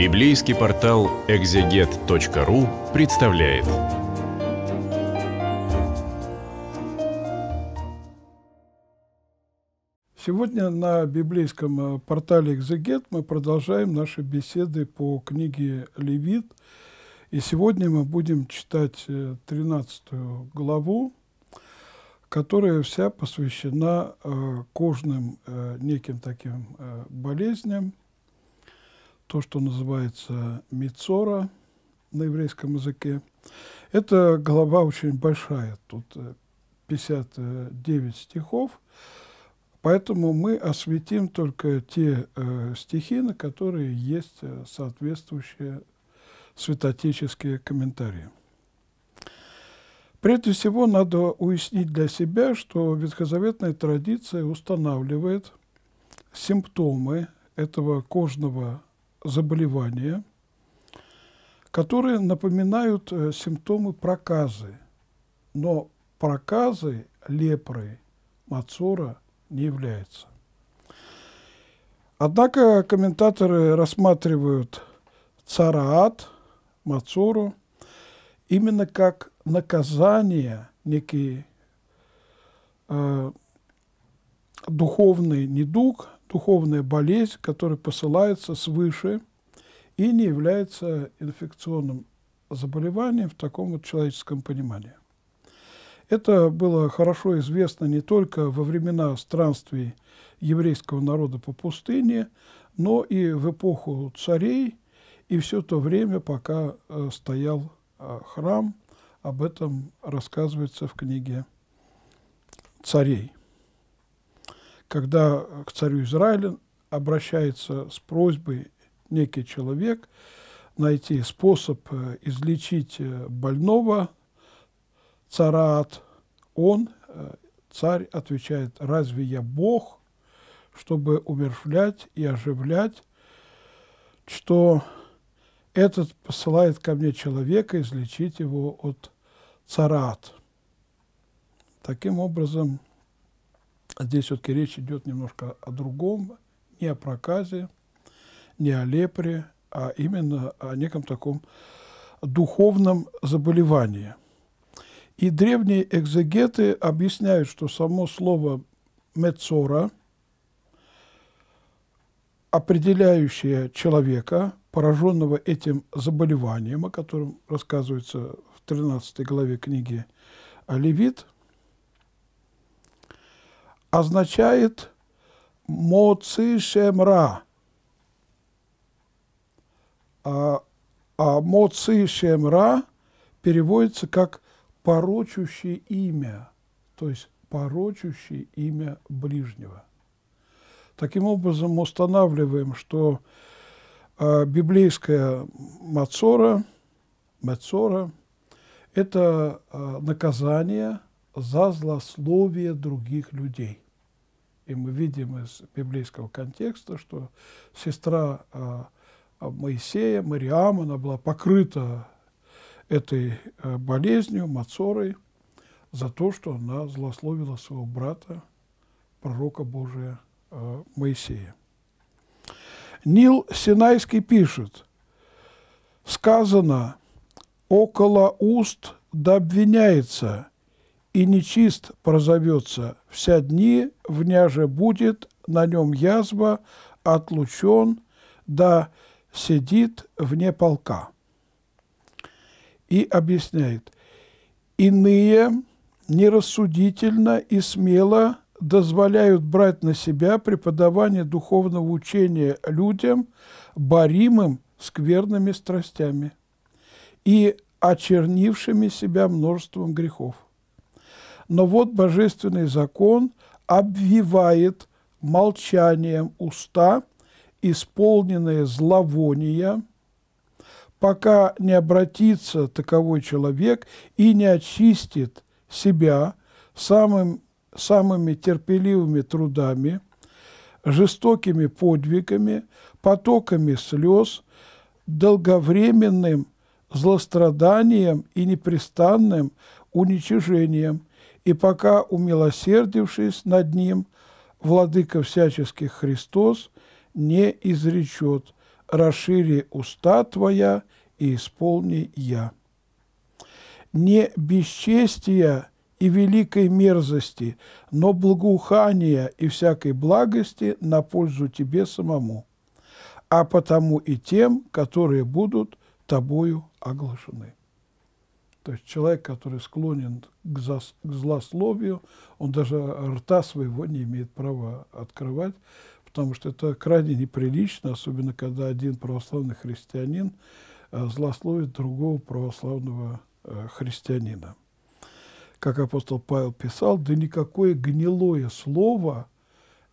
Библейский портал экзегет.ру представляет. Сегодня на библейском э, портале «Экзегет» мы продолжаем наши беседы по книге «Левит». И сегодня мы будем читать 13 э, главу, которая вся посвящена э, кожным неким таким болезням – то, что называется Мицора на еврейском языке. Это глава очень большая, тут 59 э, стихов, поэтому мы осветим только те э, стихи, на которые есть э, соответствующие святотеческие комментарии. Прежде всего, надо уяснить для себя, что ветхозаветная традиция устанавливает симптомы этого кожного заболевания, которые напоминают э, симптомы проказы, но проказы лепрой Мацора не является. Однако комментаторы рассматривают цараат, мацору, именно как наказание некий э, духовный недуг, духовная болезнь, которая посылается свыше и не является инфекционным заболеванием в таком вот человеческом понимании. Это было хорошо известно не только во времена странствий еврейского народа по пустыне, но и в эпоху царей, и все то время, пока э, стоял э, храм, об этом рассказывается в книге царей когда к царю Израиля обращается с просьбой некий человек найти способ э, излечить э, больного цараат, он, э, царь, отвечает, разве я Бог, чтобы умерщвлять и оживлять, что этот посылает ко мне человека излечить его от царат. Таким образом, а здесь все-таки речь идет немножко о другом, не о проказе, не о лепре, а именно о неком таком духовном заболевании. И древние экзегеты объясняют, что само слово «мецора», определяющее человека, пораженного этим заболеванием, о котором рассказывается в 13 главе книги «Левит», означает «моци шемра». А, а «моци шемра» переводится как «порочущее имя», то есть «порочущее имя ближнего». Таким образом, мы устанавливаем, что э, библейская мацора, мацора – это э, наказание – за злословие других людей. И мы видим из библейского контекста, что сестра а, а, Моисея, Мариам, она была покрыта этой а, болезнью, Мацорой, за то, что она злословила своего брата, пророка Божия Моисея. Нил Синайский пишет, сказано, около уст да и нечист прозовется, вся дни вняже будет, на нем язва, отлучен, да сидит вне полка. И объясняет, иные нерассудительно и смело дозволяют брать на себя преподавание духовного учения людям, боримым скверными страстями и очернившими себя множеством грехов. Но вот божественный закон обвивает молчанием уста, исполненные зловония, пока не обратится таковой человек и не очистит себя самым, самыми терпеливыми трудами, жестокими подвигами, потоками слез, долговременным злостраданием и непрестанным уничижением – и пока, умилосердившись над ним, владыка всяческих Христос не изречет «Расшири уста твоя и исполни я». Не бесчестия и великой мерзости, но благоухания и всякой благости на пользу тебе самому, а потому и тем, которые будут тобою оглашены. То есть человек, который склонен к, зас, к злословию, он даже рта своего не имеет права открывать, потому что это крайне неприлично, особенно когда один православный христианин э, злословит другого православного э, христианина. Как апостол Павел писал, да никакое гнилое слово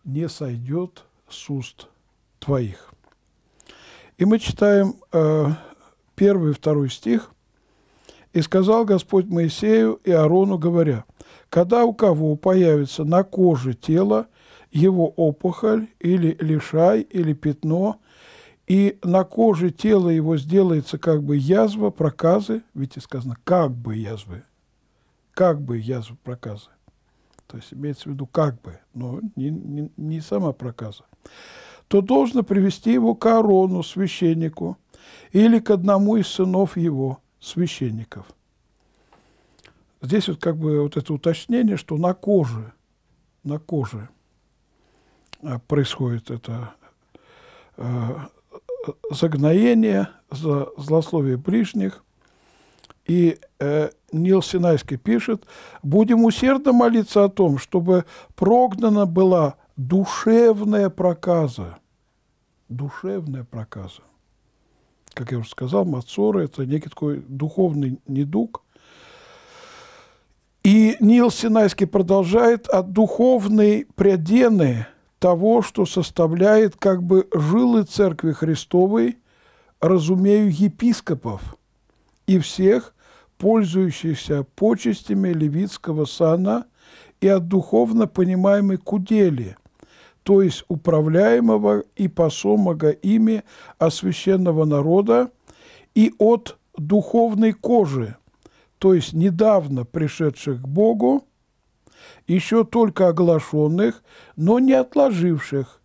не сойдет с уст твоих. И мы читаем э, первый и второй стих – и сказал Господь Моисею и Арону, говоря, «Когда у кого появится на коже тела его опухоль или лишай или пятно, и на коже тела его сделается как бы язва, проказы, видите, сказано, как бы язвы, как бы язва, проказы, то есть имеется в виду как бы, но не, не, не сама проказа, то должно привести его к Арону, священнику, или к одному из сынов его, священников. Здесь вот как бы вот это уточнение, что на коже, на коже а, происходит это э, загноение за злословие ближних. И э, Нил Синайский пишет, «Будем усердно молиться о том, чтобы прогнана была душевная проказа». Душевная проказа как я уже сказал, Мацора — это некий такой духовный недуг. И Нил Синайский продолжает от «А духовной прядены того, что составляет как бы жилы Церкви Христовой, разумею епископов и всех, пользующихся почестями левитского сана и от духовно понимаемой кудели – то есть управляемого и посомога ими освященного народа, и от духовной кожи, то есть недавно пришедших к Богу, еще только оглашенных, но не отложивших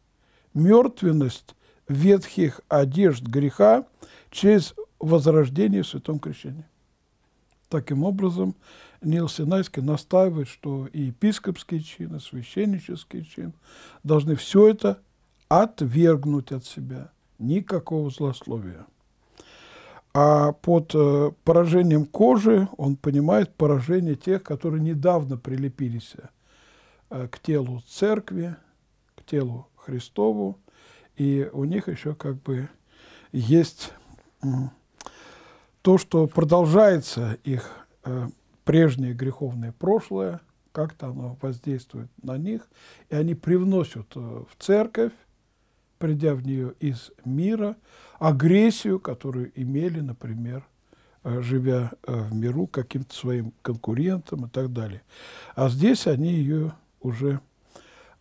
мертвенность ветхих одежд греха через возрождение в святом крещении. Таким образом, Нил Синайский настаивает, что и епископский чин, и священнический чин должны все это отвергнуть от себя. Никакого злословия. А под э, поражением кожи он понимает поражение тех, которые недавно прилепились э, к телу церкви, к телу Христову, и у них еще как бы есть... Э, то, что продолжается их э, прежнее греховное прошлое, как-то оно воздействует на них, и они привносят э, в церковь, придя в нее из мира, агрессию, которую имели, например, э, живя э, в миру каким-то своим конкурентом и так далее. А здесь они ее уже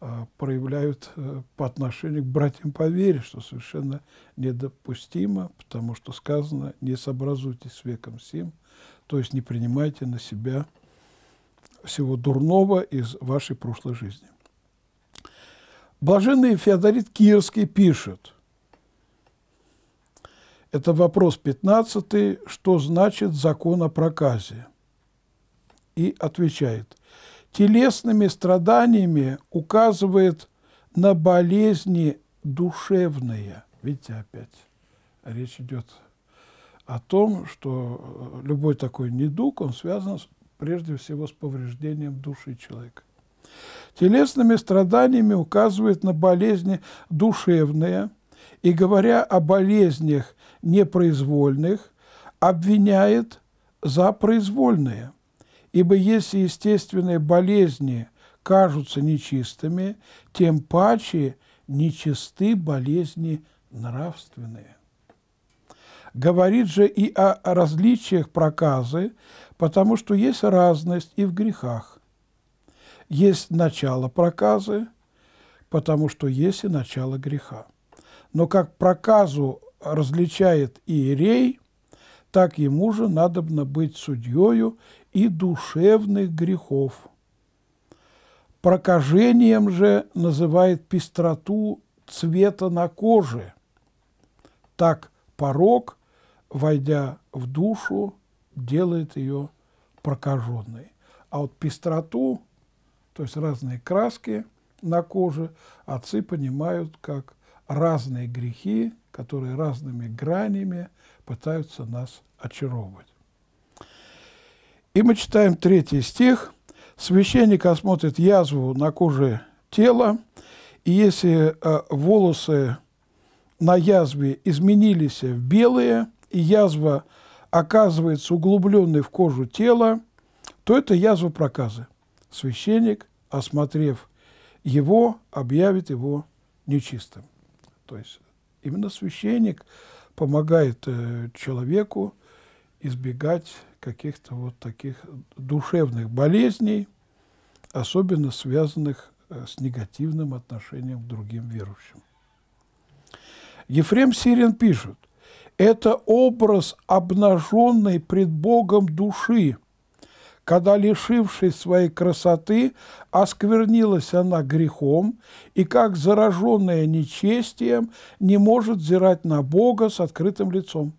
а, проявляют э, по отношению к братьям по вере, что совершенно недопустимо, потому что сказано «не сообразуйтесь с веком сим», то есть не принимайте на себя всего дурного из вашей прошлой жизни. Блаженный Феодорит Кирский пишет, это вопрос 15, что значит закон о проказе? И отвечает – телесными страданиями указывает на болезни душевные. Видите, опять речь идет о том, что э, любой такой недуг, он связан прежде всего с повреждением души человека. Телесными страданиями указывает на болезни душевные, и, говоря о болезнях непроизвольных, обвиняет за произвольные – Ибо если естественные болезни кажутся нечистыми, тем паче нечисты болезни нравственные. Говорит же и о различиях проказы, потому что есть разность и в грехах. Есть начало проказы, потому что есть и начало греха. Но как проказу различает иерей, так ему же надобно быть судьею и душевных грехов. Прокажением же называет пестроту цвета на коже. Так порог, войдя в душу, делает ее прокаженной. А вот пестроту, то есть разные краски на коже, отцы понимают как разные грехи, которые разными гранями пытаются нас очаровывать. И мы читаем третий стих. Священник осмотрит язву на коже тела, и если э, волосы на язве изменились в белые, и язва оказывается углубленной в кожу тела, то это язва проказы. Священник, осмотрев его, объявит его нечистым. То есть именно священник помогает э, человеку избегать каких-то вот таких душевных болезней, особенно связанных э, с негативным отношением к другим верующим. Ефрем Сирин пишет, это образ обнаженной пред Богом души, когда, лишившись своей красоты, осквернилась она грехом и, как зараженная нечестием, не может взирать на Бога с открытым лицом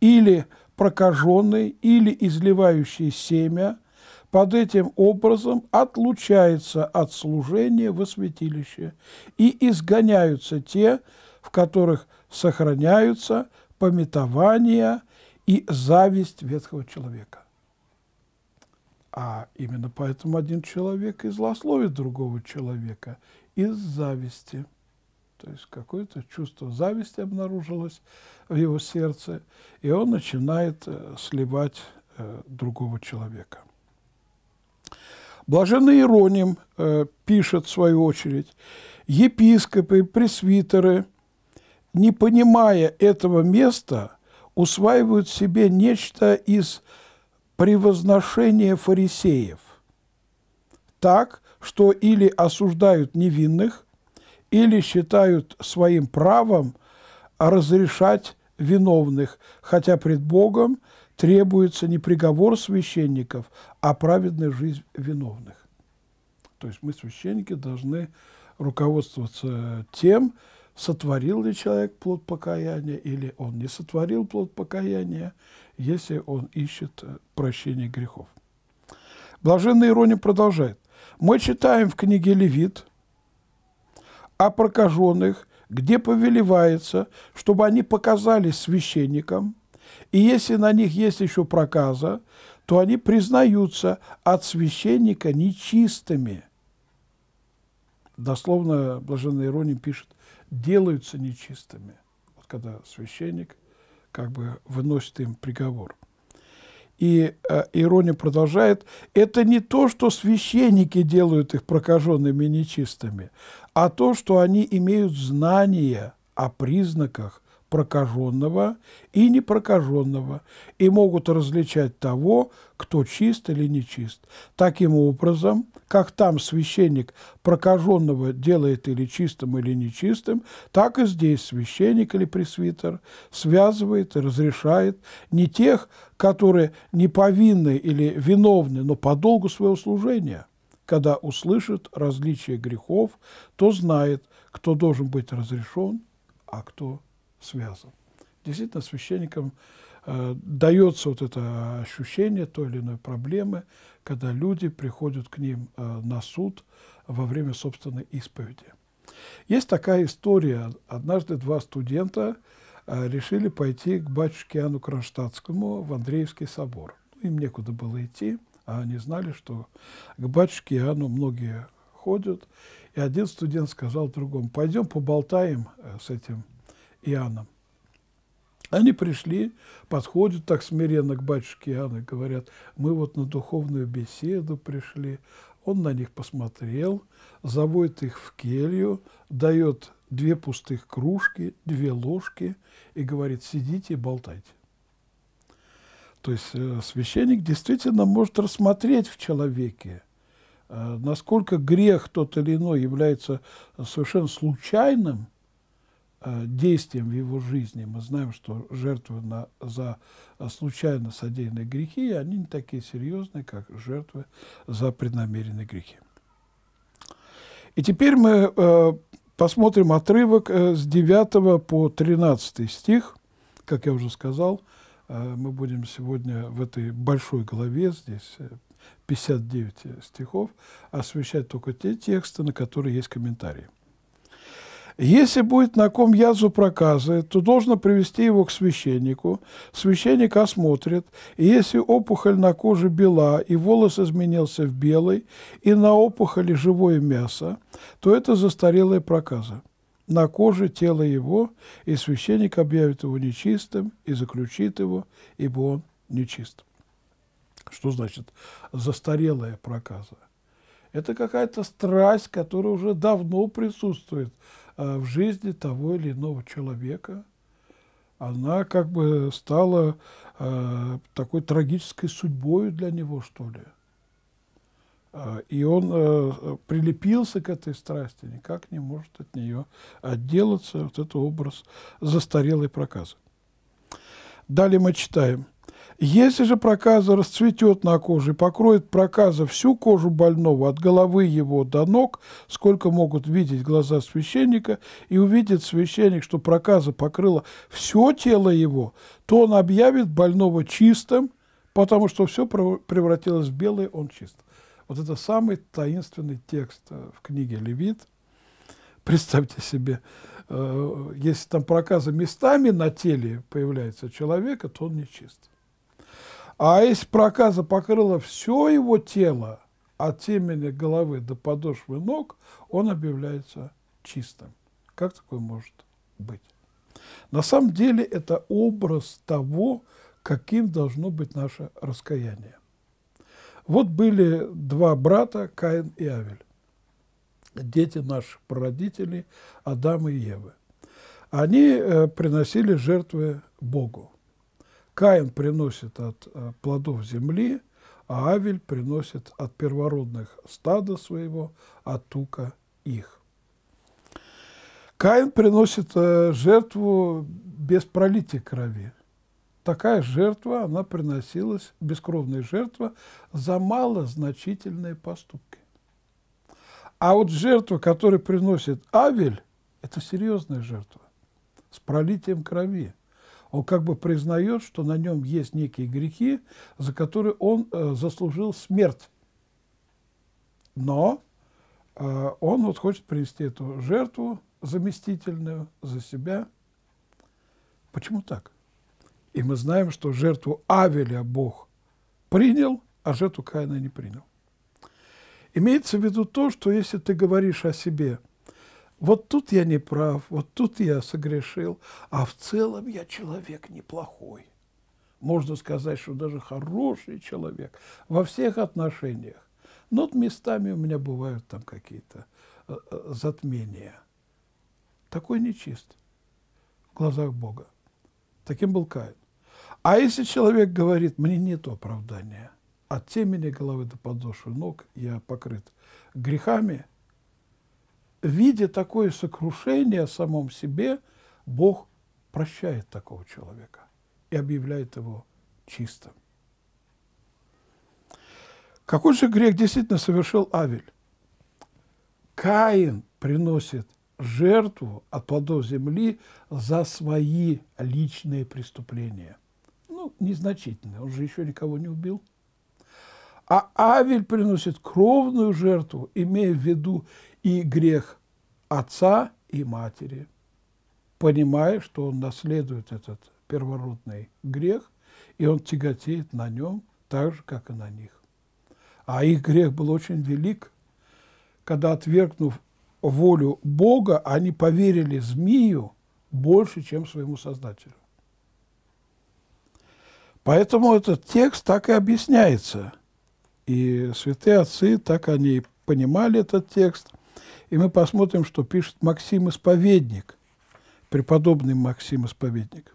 или прокаженный, или изливающий семя, под этим образом отлучается от служения во святилище, и изгоняются те, в которых сохраняются пометования и зависть ветхого человека. А именно поэтому один человек и злословит другого человека из зависти – то есть какое-то чувство зависти обнаружилось в его сердце, и он начинает э, сливать э, другого человека. Блаженный Ироним э, пишет, в свою очередь, епископы, пресвитеры, не понимая этого места, усваивают себе нечто из превозношения фарисеев. Так, что или осуждают невинных, или считают своим правом разрешать виновных, хотя пред Богом требуется не приговор священников, а праведная жизнь виновных. То есть мы, священники, должны руководствоваться тем, сотворил ли человек плод покаяния или он не сотворил плод покаяния, если он ищет э, прощения грехов. Блаженный Ирония продолжает. Мы читаем в книге Левит, о прокаженных, где повелевается, чтобы они показались священникам, и если на них есть еще проказа, то они признаются от священника нечистыми. Дословно Блаженный Ироним пишет, делаются нечистыми, вот когда священник как бы выносит им приговор и э, Ирония продолжает, это не то, что священники делают их прокаженными и нечистыми, а то, что они имеют знания о признаках прокаженного и непрокаженного, и могут различать того, кто чист или нечист. Таким образом, как там священник прокаженного делает или чистым, или нечистым, так и здесь священник или пресвитер связывает и разрешает не тех, которые не повинны или виновны, но по долгу своего служения. Когда услышит различие грехов, то знает, кто должен быть разрешен, а кто связан. Действительно, священникам э, дается вот это ощущение той или иной проблемы, когда люди приходят к ним э, на суд во время собственной исповеди. Есть такая история. Однажды два студента э, решили пойти к батюшке Иоанну Кронштадтскому в Андреевский собор. Ну, им некуда было идти, а они знали, что к батюшке Иоанну многие ходят. И один студент сказал другому, пойдем поболтаем э, с этим Иоанном. Они пришли, подходят так смиренно к батюшке Иоанну и говорят, мы вот на духовную беседу пришли. Он на них посмотрел, заводит их в келью, дает две пустых кружки, две ложки и говорит, сидите и болтайте. То есть э, священник действительно может рассмотреть в человеке, э, насколько грех тот или иной является э, совершенно случайным – Э, действием в его жизни. Мы знаем, что жертвы на, за э, случайно содеянные грехи, они не такие серьезные, как жертвы за преднамеренные грехи. И теперь мы э, посмотрим отрывок э, с 9 по 13 стих. Как я уже сказал, э, мы будем сегодня в этой большой главе, здесь 59 стихов, освещать только те тексты, на которые есть комментарии. Если будет на ком язу проказы, то должно привести его к священнику. Священник осмотрит, и если опухоль на коже бела, и волос изменился в белый, и на опухоли живое мясо, то это застарелая проказа. На коже тело его, и священник объявит его нечистым, и заключит его, ибо он нечист. Что значит застарелая проказа? Это какая-то страсть, которая уже давно присутствует а в жизни того или иного человека. Она как бы стала а, такой трагической судьбой для него, что ли. А, и он прилепился к этой страсти, никак не может от нее отделаться. Вот этот образ застарелой проказы. Далее мы читаем – если же проказа расцветет на коже и покроет проказа всю кожу больного от головы его до ног, сколько могут видеть глаза священника, и увидит священник, что проказа покрыла все тело его, то он объявит больного чистым, потому что все превратилось в белое, он чист. Вот это самый таинственный текст э, в книге «Левит». Представьте себе, э, если там проказа местами на теле появляется человека, то он нечист. А если проказа покрыла все его тело, от темени головы до подошвы ног, он объявляется чистым. Как такое может быть? На самом деле это образ того, каким должно быть наше раскаяние. Вот были два брата, Каин и Авель, дети наших прародителей Адама и Евы. Они э, приносили жертвы Богу. Каин приносит от э, плодов земли, а Авель приносит от первородных стада своего, от тука их. Каин приносит э, жертву без пролития крови. Такая жертва, она приносилась, бескровная жертва, за малозначительные поступки. А вот жертва, которую приносит Авель, это серьезная жертва с пролитием крови он как бы признает, что на нем есть некие грехи, за которые он э, заслужил смерть. Но э, он вот хочет принести эту жертву заместительную за себя. Почему так? И мы знаем, что жертву Авеля Бог принял, а жертву Каина не принял. Имеется в виду то, что если ты говоришь о себе – вот тут я не прав, вот тут я согрешил, а в целом я человек неплохой. Можно сказать, что даже хороший человек во всех отношениях. Но вот местами у меня бывают там какие-то э, э, затмения. Такой нечист в глазах Бога. Таким был Каин. А если человек говорит, мне нет оправдания, от темени головы до подошвы ног я покрыт грехами – видя такое сокрушение о самом себе, Бог прощает такого человека и объявляет его чистым. Какой же грех действительно совершил Авель? Каин приносит жертву от плодов земли за свои личные преступления. Ну, незначительные, он же еще никого не убил. А Авель приносит кровную жертву, имея в виду и грех отца и матери, понимая, что он наследует этот первородный грех, и он тяготеет на нем так же, как и на них. А их грех был очень велик, когда, отвергнув волю Бога, они поверили змею больше, чем своему Создателю. Поэтому этот текст так и объясняется. И святые отцы, так они понимали этот текст. И мы посмотрим, что пишет Максим Исповедник, преподобный Максим Исповедник.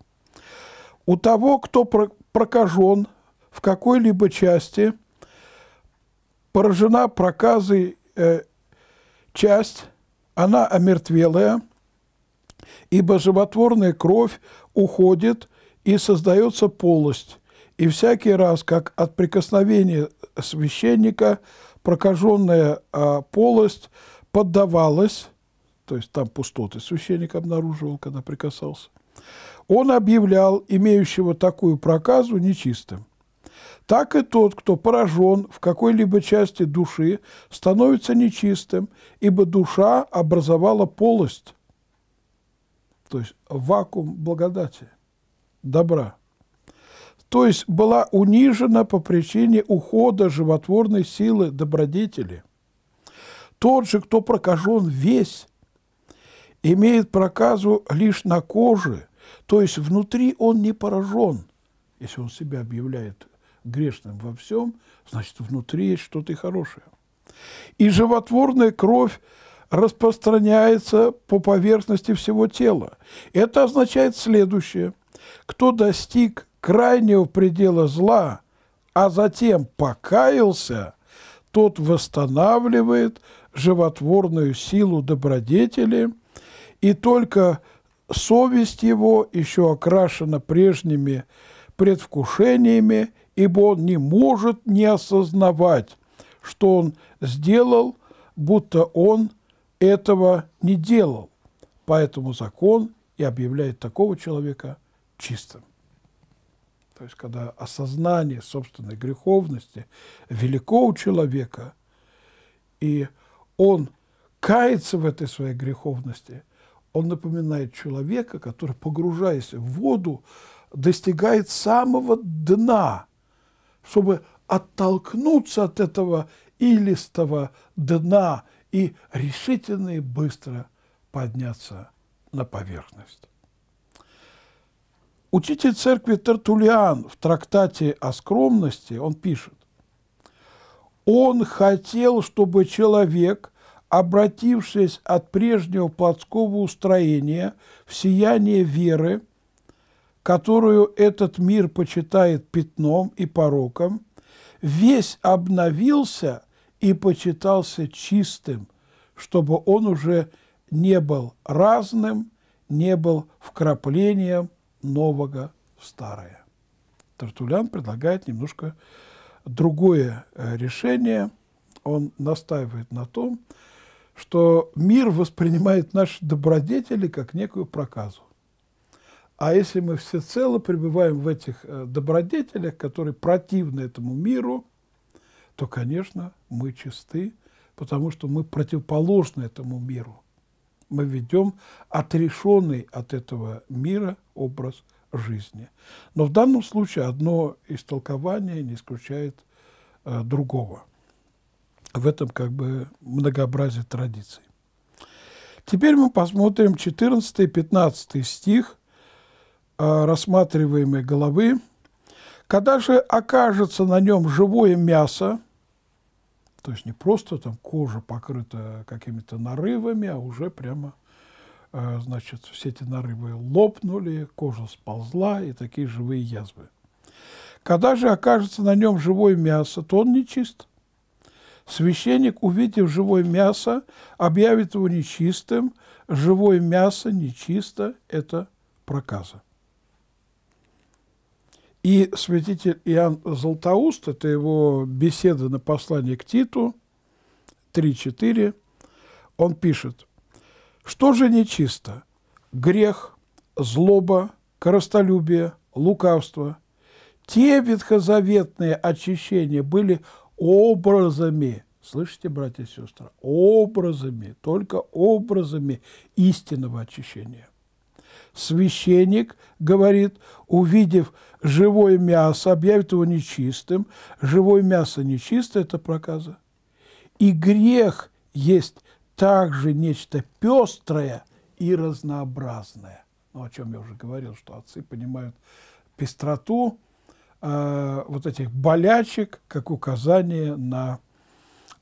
У того, кто прокажен в какой-либо части, поражена проказой э, часть, она омертвелая, ибо животворная кровь уходит и создается полость, и всякий раз, как от прикосновения священника, прокаженная э, полость поддавалось, то есть там пустоты священник обнаруживал, когда прикасался, он объявлял имеющего такую проказу нечистым. Так и тот, кто поражен в какой-либо части души, становится нечистым, ибо душа образовала полость, то есть вакуум благодати, добра. То есть была унижена по причине ухода животворной силы добродетели – тот же, кто прокажен весь, имеет проказу лишь на коже, то есть внутри он не поражен. Если он себя объявляет грешным во всем, значит, внутри есть что-то хорошее. И животворная кровь распространяется по поверхности всего тела. Это означает следующее. Кто достиг крайнего предела зла, а затем покаялся, тот восстанавливает животворную силу добродетели, и только совесть его еще окрашена прежними предвкушениями, ибо он не может не осознавать, что он сделал, будто он этого не делал. Поэтому закон и объявляет такого человека чистым. То есть, когда осознание собственной греховности велико у человека, и он кается в этой своей греховности, он напоминает человека, который, погружаясь в воду, достигает самого дна, чтобы оттолкнуться от этого илистого дна и решительно и быстро подняться на поверхность. Учитель церкви Тертулиан в трактате о скромности, он пишет, он хотел, чтобы человек, обратившись от прежнего плотского устроения в сияние веры, которую этот мир почитает пятном и пороком, весь обновился и почитался чистым, чтобы он уже не был разным, не был вкраплением нового в старое. Тартулян предлагает немножко другое э, решение. Он настаивает на том, что мир воспринимает наши добродетели как некую проказу. А если мы всецело пребываем в этих э, добродетелях, которые противны этому миру, то, конечно, мы чисты, потому что мы противоположны этому миру. Мы ведем отрешенный от этого мира образ жизни. Но в данном случае одно истолкование не исключает э, другого. В этом как бы многообразие традиций. Теперь мы посмотрим 14-15 стих э, рассматриваемой главы. «Когда же окажется на нем живое мясо, то есть не просто там кожа покрыта какими-то нарывами, а уже прямо Э, значит, все эти нарывы лопнули, кожа сползла и такие живые язвы. Когда же окажется на нем живое мясо, то он нечист. Священник, увидев живое мясо, объявит его нечистым. Живое мясо нечисто – это проказа. И святитель Иоанн Златоуст, это его беседа на послание к Титу, 3-4, он пишет – что же нечисто? Грех, злоба, коростолюбие, лукавство. Те ветхозаветные очищения были образами, слышите, братья и сестры, образами, только образами истинного очищения. Священник, говорит, увидев живое мясо, объявит его нечистым. Живое мясо нечисто – это проказа. И грех есть также нечто пестрое и разнообразное. Ну, о чем я уже говорил, что отцы понимают пестроту э, вот этих болячек как указание на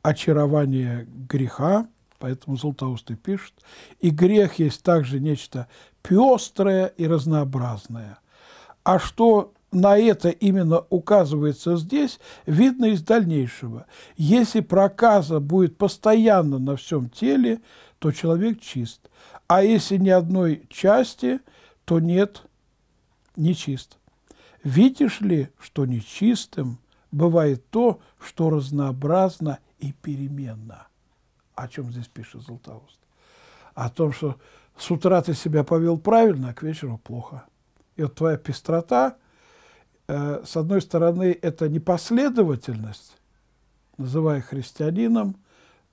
очарование греха, поэтому Златоустый пишет, «И грех есть также нечто пестрое и разнообразное, а что на это именно указывается здесь, видно из дальнейшего. Если проказа будет постоянно на всем теле, то человек чист. А если ни одной части, то нет, не чист. Видишь ли, что нечистым бывает то, что разнообразно и переменно. О чем здесь пишет Златоуст? О том, что с утра ты себя повел правильно, а к вечеру плохо. И вот твоя пестрота – Э, с одной стороны, это непоследовательность, называя христианином,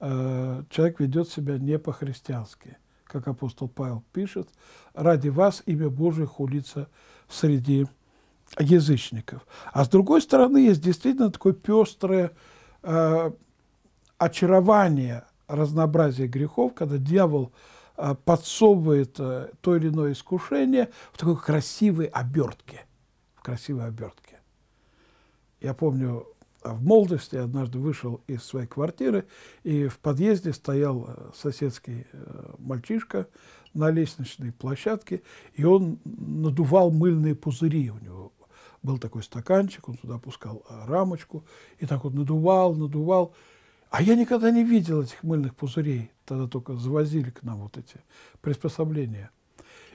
э, человек ведет себя не по-христиански. Как апостол Павел пишет, «Ради вас имя Божие хулится среди язычников». А с другой стороны, есть действительно такое пестрое э, очарование разнообразия грехов, когда дьявол подсовывает то или иное искушение в такой красивой обертке в красивой обертке. Я помню, а в молодости однажды вышел из своей квартиры, и в подъезде стоял э, соседский э, мальчишка на лестничной площадке, и он надувал мыльные пузыри у него. Был такой стаканчик, он туда пускал э, рамочку, и так вот надувал, надувал. А я никогда не видел этих мыльных пузырей, тогда только завозили к нам вот эти приспособления –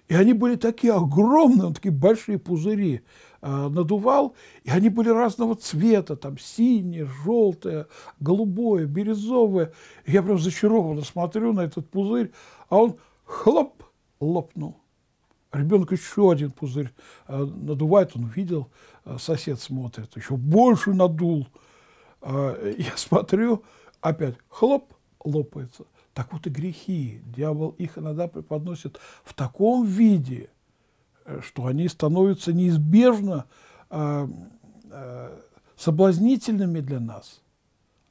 и они были такие огромные, он такие большие пузыри э, надувал, и они были разного цвета, там синие, желтые, голубое, бирюзовое. я прям зачарованно смотрю на этот пузырь, а он хлоп, лопнул. Ребенок еще один пузырь э, надувает, он видел, э, сосед смотрит, еще больше надул. я смотрю, опять хлоп, лопается. Так вот и грехи. Дьявол их иногда преподносит в таком виде, э, что они становятся неизбежно э, э, соблазнительными для нас,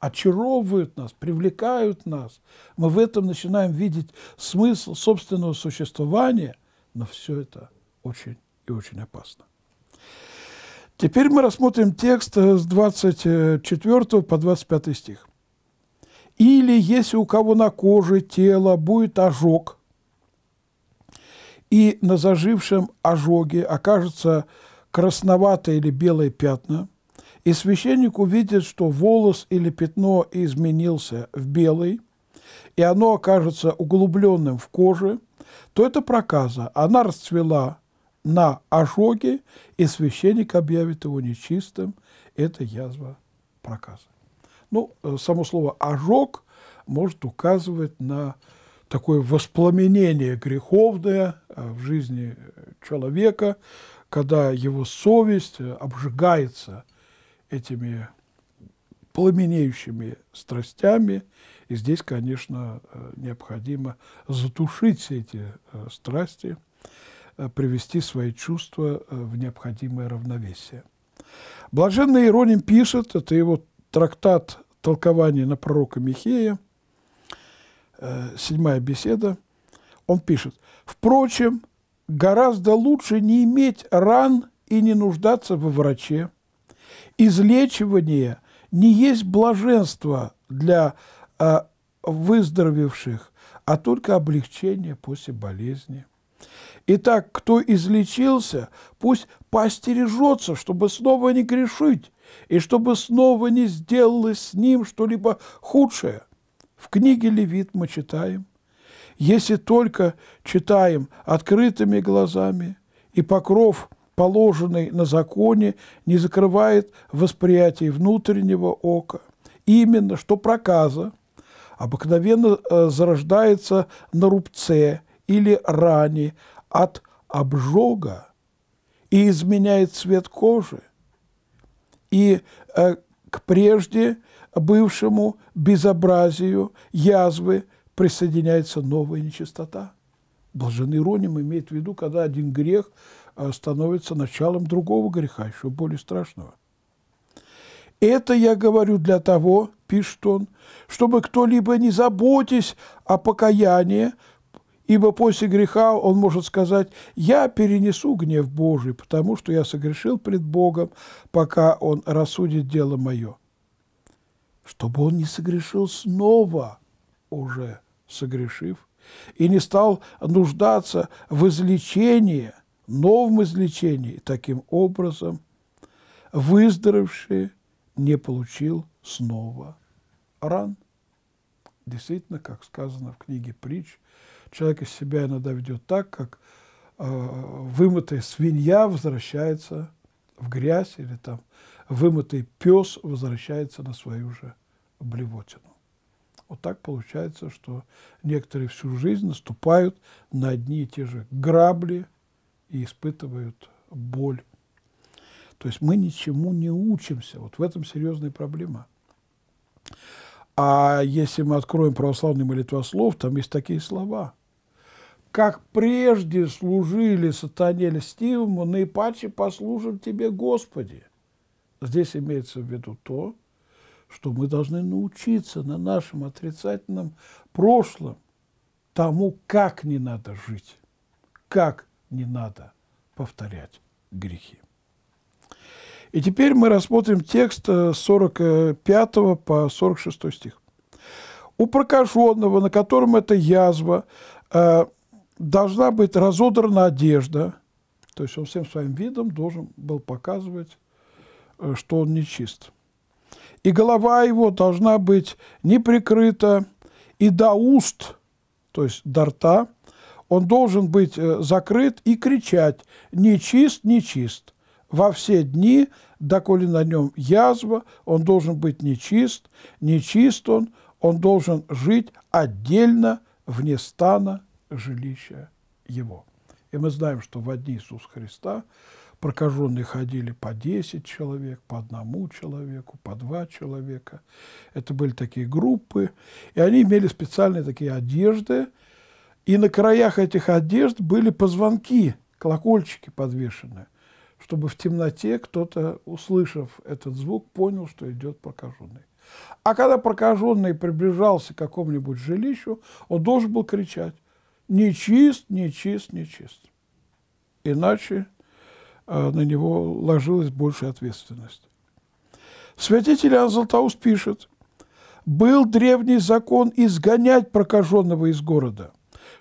очаровывают нас, привлекают нас. Мы в этом начинаем видеть смысл собственного существования, но все это очень и очень опасно. Теперь мы рассмотрим текст э, с 24 по 25 стих. Или если у кого на коже тела будет ожог, и на зажившем ожоге окажется красноватое или белое пятна, и священник увидит, что волос или пятно изменился в белый, и оно окажется углубленным в коже, то это проказа. Она расцвела на ожоге, и священник объявит его нечистым. Это язва проказа. Ну, э, само слово «ожог» может указывать на такое воспламенение греховное э, в жизни э, человека, когда его совесть обжигается этими пламенеющими страстями. И здесь, конечно, необходимо затушить все эти страсти, привести свои чувства в необходимое равновесие. Блаженный Ироним пишет, это его трактат толкования на пророка Михея, э, седьмая беседа, он пишет, «Впрочем, гораздо лучше не иметь ран и не нуждаться во враче. Излечивание не есть блаженство для э, выздоровевших, а только облегчение после болезни». Итак, кто излечился, пусть постережется, чтобы снова не грешить, и чтобы снова не сделалось с ним что-либо худшее. В книге Левит мы читаем, если только читаем открытыми глазами, и покров, положенный на законе, не закрывает восприятие внутреннего ока. Именно что проказа обыкновенно э, зарождается на рубце или ране от обжога и изменяет цвет кожи – и э, к прежде бывшему безобразию язвы присоединяется новая нечистота. Блаженный ироним имеет в виду, когда один грех э, становится началом другого греха, еще более страшного. «Это я говорю для того, — пишет он, — чтобы кто-либо, не заботясь о покаянии, ибо после греха он может сказать, «Я перенесу гнев Божий, потому что я согрешил пред Богом, пока он рассудит дело мое». Чтобы он не согрешил снова, уже согрешив, и не стал нуждаться в излечении, новом излечении, таким образом, выздоровший не получил снова ран. Действительно, как сказано в книге «Притч», Человек из себя иногда ведет так, как э, вымытая свинья возвращается в грязь, или там вымытый пес возвращается на свою же блевотину. Вот так получается, что некоторые всю жизнь наступают на одни и те же грабли и испытывают боль. То есть мы ничему не учимся. Вот в этом серьезная проблема. А если мы откроем православный молитвослов, там есть такие слова как прежде служили сатане льстивому, наипаче послужим тебе, Господи. Здесь имеется в виду то, что мы должны научиться на нашем отрицательном прошлом тому, как не надо жить, как не надо повторять грехи. И теперь мы рассмотрим текст 45 э, по 46 стих. «У прокаженного, на котором эта язва, э, должна быть разодрана одежда, то есть он всем своим видом должен был показывать, э, что он нечист. И голова его должна быть не прикрыта, и до уст, то есть до рта, он должен быть э, закрыт и кричать «Нечист, нечист!» во все дни, доколе на нем язва, он должен быть нечист, нечист он, он должен жить отдельно вне стана жилища его. И мы знаем, что в одни Иисуса Христа прокаженные ходили по 10 человек, по одному человеку, по два человека. Это были такие группы, и они имели специальные такие одежды, и на краях этих одежд были позвонки, колокольчики подвешенные, чтобы в темноте кто-то, услышав этот звук, понял, что идет прокаженный. А когда прокаженный приближался к какому-нибудь жилищу, он должен был кричать нечист, нечист, нечист. Иначе э, на него ложилась большая ответственность. Святитель Иоанн Златоуст пишет, «Был древний закон изгонять прокаженного из города,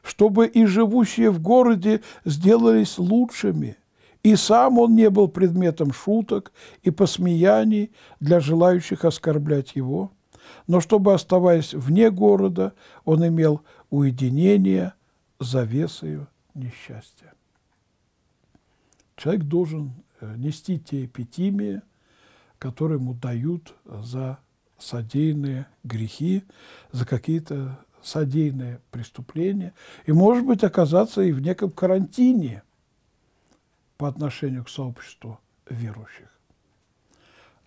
чтобы и живущие в городе сделались лучшими, и сам он не был предметом шуток и посмеяний для желающих оскорблять его, но чтобы, оставаясь вне города, он имел уединение – завесою несчастья. Человек должен э, нести те эпитимии, которые ему дают э, за содеянные грехи, за какие-то содеянные преступления, и, может быть, оказаться и в неком карантине по отношению к сообществу верующих.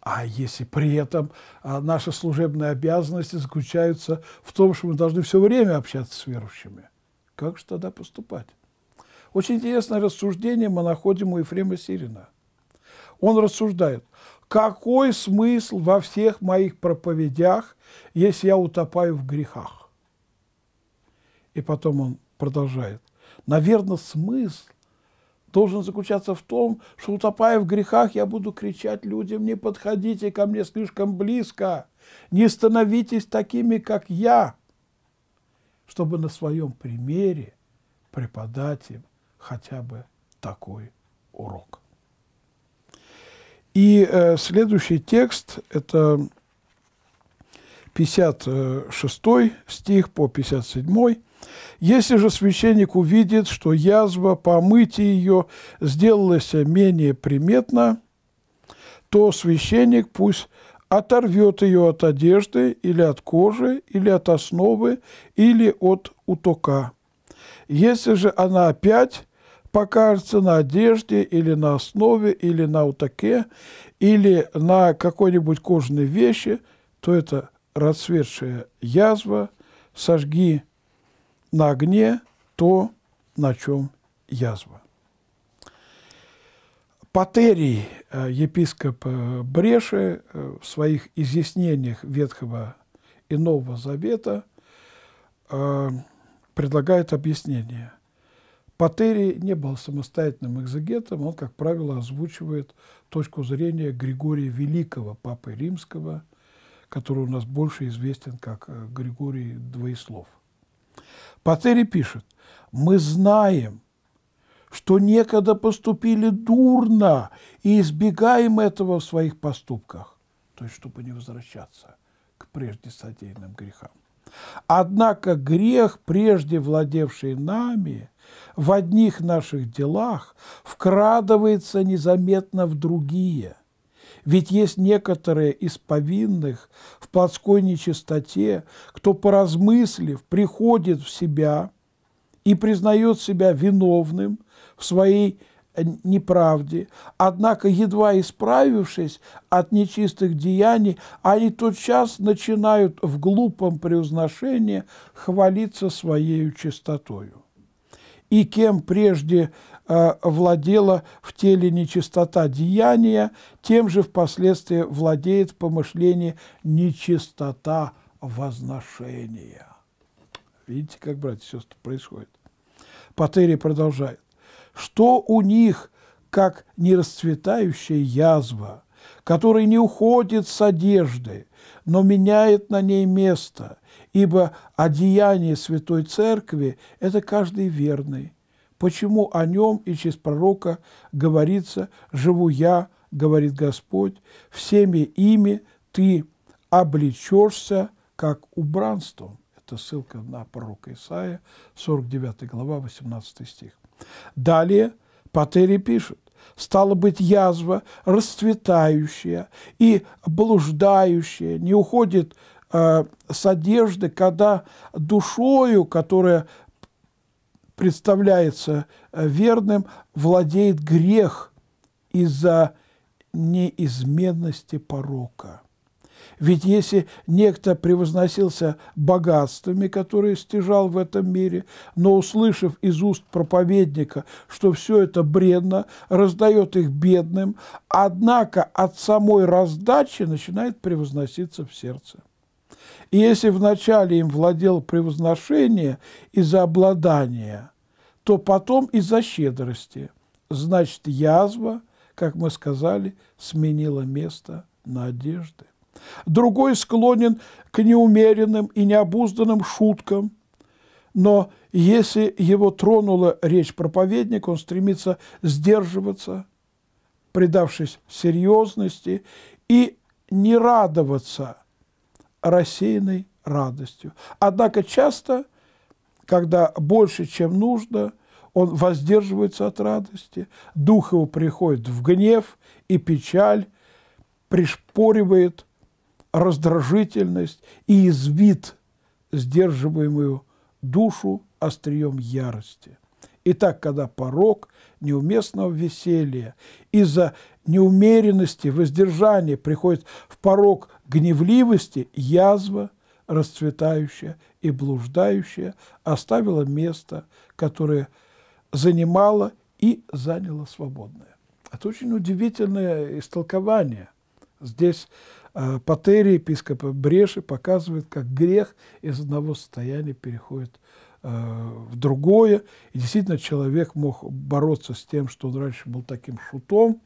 А если при этом а, наши служебные обязанности заключаются в том, что мы должны все время общаться с верующими – как же тогда поступать? Очень интересное рассуждение мы находим у Ефрема Сирина. Он рассуждает, какой смысл во всех моих проповедях, если я утопаю в грехах? И потом он продолжает. Наверное, смысл должен заключаться в том, что, утопая в грехах, я буду кричать людям, не подходите ко мне слишком близко, не становитесь такими, как я чтобы на своем примере преподать им хотя бы такой урок. И э, следующий текст – это 56 стих по 57. «Если же священник увидит, что язва помытие ее сделалась менее приметна, то священник пусть оторвет ее от одежды или от кожи, или от основы, или от утока. Если же она опять покажется на одежде или на основе, или на утоке, или на какой-нибудь кожаной вещи, то это расцветшая язва, сожги на огне то, на чем язва. Патерий, э, епископ э, Бреши, э, в своих изъяснениях Ветхого и Нового Завета предлагает объяснение. Патерий не был самостоятельным экзегетом, он, как правило, озвучивает точку зрения Григория Великого, Папы Римского, который у нас больше известен как Григорий Двоеслов. Патерий пишет, мы знаем, что некогда поступили дурно, и избегаем этого в своих поступках, то есть чтобы не возвращаться к прежде содеянным грехам. Однако грех, прежде владевший нами, в одних наших делах вкрадывается незаметно в другие. Ведь есть некоторые из повинных в плотской нечистоте, кто, поразмыслив, приходит в себя и признает себя виновным в своей э, неправде. Однако, едва исправившись от нечистых деяний, они тотчас начинают в глупом превзношении хвалиться своей чистотою. И кем прежде э, владела в теле нечистота деяния, тем же впоследствии владеет в помышлении нечистота возношения. Видите, как, братья и сестры, происходит? Патерий продолжает. Что у них, как нерасцветающая язва, которая не уходит с одежды, но меняет на ней место, ибо одеяние Святой Церкви – это каждый верный. Почему о нем и через пророка говорится «Живу я, говорит Господь, всеми ими ты облечешься, как убранством». Это ссылка на пророка Исаия, 49 глава, 18 стих. Далее Патери пишет, стало быть язва расцветающая и блуждающая, не уходит э, с одежды, когда душою, которая представляется э, верным, владеет грех из-за неизменности порока. Ведь если некто превозносился богатствами, которые стяжал в этом мире, но, услышав из уст проповедника, что все это бредно, раздает их бедным, однако от самой раздачи начинает превозноситься в сердце. И если вначале им владел превозношение из-за обладания, то потом из-за щедрости. Значит, язва, как мы сказали, сменила место на одежды другой склонен к неумеренным и необузданным шуткам, но если его тронула речь проповедника, он стремится сдерживаться, предавшись серьезности, и не радоваться рассеянной радостью. Однако часто, когда больше, чем нужно, он воздерживается от радости, дух его приходит в гнев и печаль, пришпоривает раздражительность и извит сдерживаемую душу острием ярости. Итак, когда порог неуместного веселья из-за неумеренности, воздержания приходит в порог гневливости, язва, расцветающая и блуждающая, оставила место, которое занимала и заняла свободное. Это очень удивительное истолкование. Здесь Э, Патери, епископа Бреши, показывает, как грех из одного состояния переходит э, в другое. И действительно человек мог бороться с тем, что он раньше был таким шутом,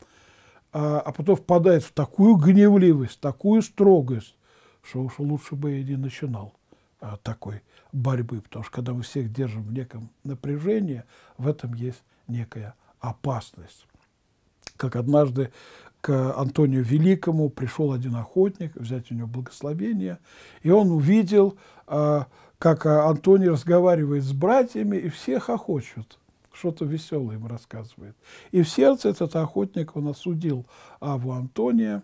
а, а потом впадает в такую гневливость, такую строгость, что уж лучше бы и не начинал э, такой борьбы. Потому что когда мы всех держим в неком напряжении, в этом есть некая опасность. Как однажды к Антонию Великому пришел один охотник, взять у него благословение, и он увидел, а, как а, Антоний разговаривает с братьями, и всех охочут, что-то веселое им рассказывает. И в сердце этот охотник, он осудил Аву Антония,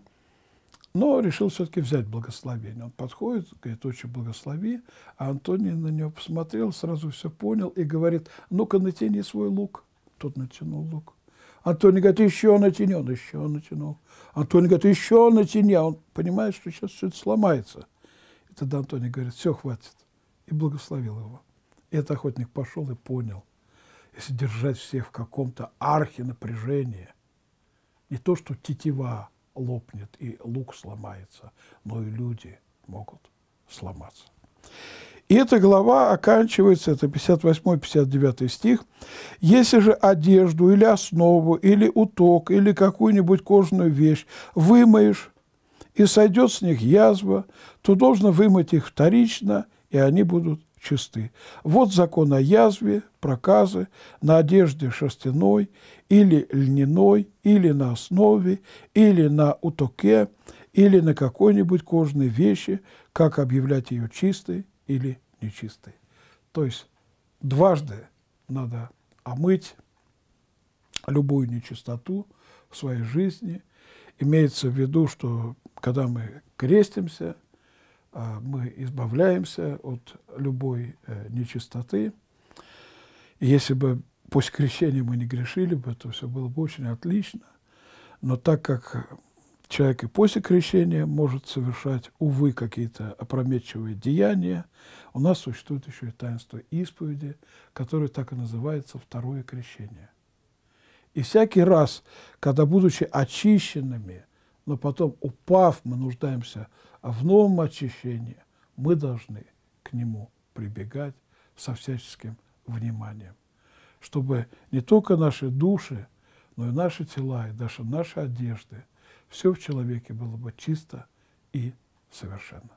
но решил все-таки взять благословение. Он подходит, говорит, очень благослови. А Антоний на него посмотрел, сразу все понял и говорит, ну-ка натяни свой лук. Тот натянул лук. Антоний говорит, еще натяни, он еще натянул. Антоний говорит, еще натяни, а он понимает, что сейчас все это сломается. И тогда Антоний говорит, все, хватит. И благословил его. И этот охотник пошел и понял, если держать всех в каком-то архе напряжения, не то, что тетива лопнет и лук сломается, но и люди могут сломаться. И эта глава оканчивается, это 58-59 стих, «Если же одежду или основу, или уток, или какую-нибудь кожаную вещь вымоешь, и сойдет с них язва, то должно вымыть их вторично, и они будут чисты. Вот закон о язве, проказы, на одежде шерстяной или льняной, или на основе, или на утоке, или на какой-нибудь кожной вещи, как объявлять ее чистой или нечистый, То есть дважды надо омыть любую нечистоту в своей жизни. Имеется в виду, что когда мы крестимся, а, мы избавляемся от любой э, нечистоты. И если бы после крещения мы не грешили бы, то все было бы очень отлично. Но так как Человек и после крещения может совершать, увы, какие-то опрометчивые деяния. У нас существует еще и таинство исповеди, которое так и называется второе крещение. И всякий раз, когда, будучи очищенными, но потом упав, мы нуждаемся в новом очищении, мы должны к нему прибегать со всяческим вниманием, чтобы не только наши души, но и наши тела, и даже наши одежды – все в человеке было бы чисто и совершенно.